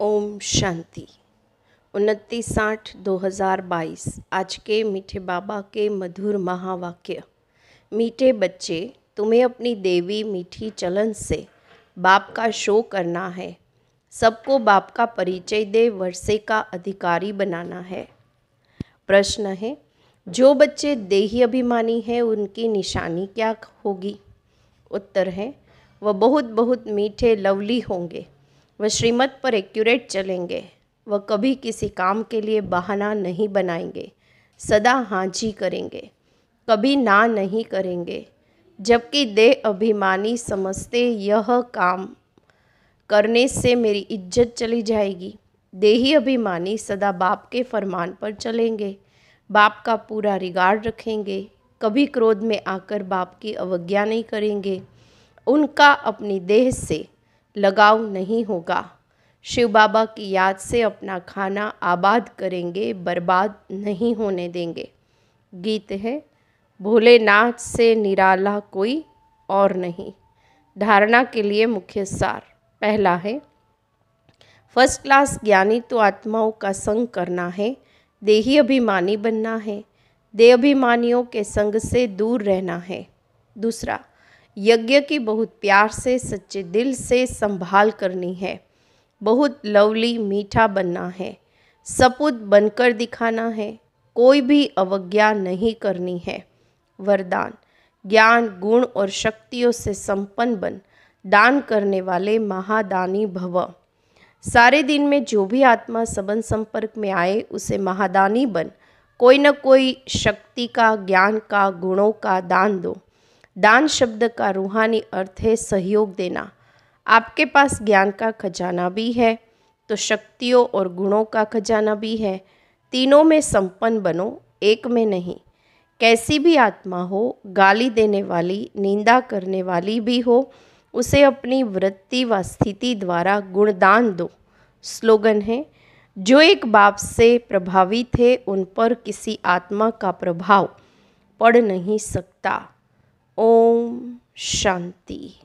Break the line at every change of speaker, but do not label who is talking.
ओम शांति उनतीस साठ दो हज़ार बाईस आज के मीठे बाबा के मधुर महावाक्य मीठे बच्चे तुम्हें अपनी देवी मीठी चलन से बाप का शो करना है सबको बाप का परिचय दे वर्षे का अधिकारी बनाना है प्रश्न है जो बच्चे देही अभिमानी हैं उनकी निशानी क्या होगी उत्तर है वह बहुत बहुत मीठे लवली होंगे वह श्रीमत पर एक्यूरेट चलेंगे वह कभी किसी काम के लिए बहाना नहीं बनाएंगे सदा हाजी करेंगे कभी ना नहीं करेंगे जबकि दे अभिमानी समझते यह काम करने से मेरी इज्जत चली जाएगी देही अभिमानी सदा बाप के फरमान पर चलेंगे बाप का पूरा रिगार्ड रखेंगे कभी क्रोध में आकर बाप की अवज्ञा नहीं करेंगे उनका अपनी देह से लगाव नहीं होगा शिव बाबा की याद से अपना खाना आबाद करेंगे बर्बाद नहीं होने देंगे गीत है भोलेनाथ से निराला कोई और नहीं धारणा के लिए मुख्य सार पहला है फर्स्ट क्लास ज्ञानी तो आत्माओं का संग करना है देही अभिमानी बनना है देह अभिमानियों के संग से दूर रहना है दूसरा यज्ञ की बहुत प्यार से सच्चे दिल से संभाल करनी है बहुत लवली मीठा बनना है सपूत बनकर दिखाना है कोई भी अवज्ञा नहीं करनी है वरदान ज्ञान गुण और शक्तियों से संपन्न बन दान करने वाले महादानी भव सारे दिन में जो भी आत्मा सबन संपर्क में आए उसे महादानी बन कोई न कोई शक्ति का ज्ञान का गुणों का दान दो दान शब्द का रूहानी अर्थ है सहयोग देना आपके पास ज्ञान का खजाना भी है तो शक्तियों और गुणों का खजाना भी है तीनों में संपन्न बनो एक में नहीं कैसी भी आत्मा हो गाली देने वाली निंदा करने वाली भी हो उसे अपनी वृत्ति व स्थिति द्वारा गुणदान दो स्लोगन है जो एक बाप से प्रभावित है उन पर किसी आत्मा का प्रभाव पड़ नहीं सकता ओम शांति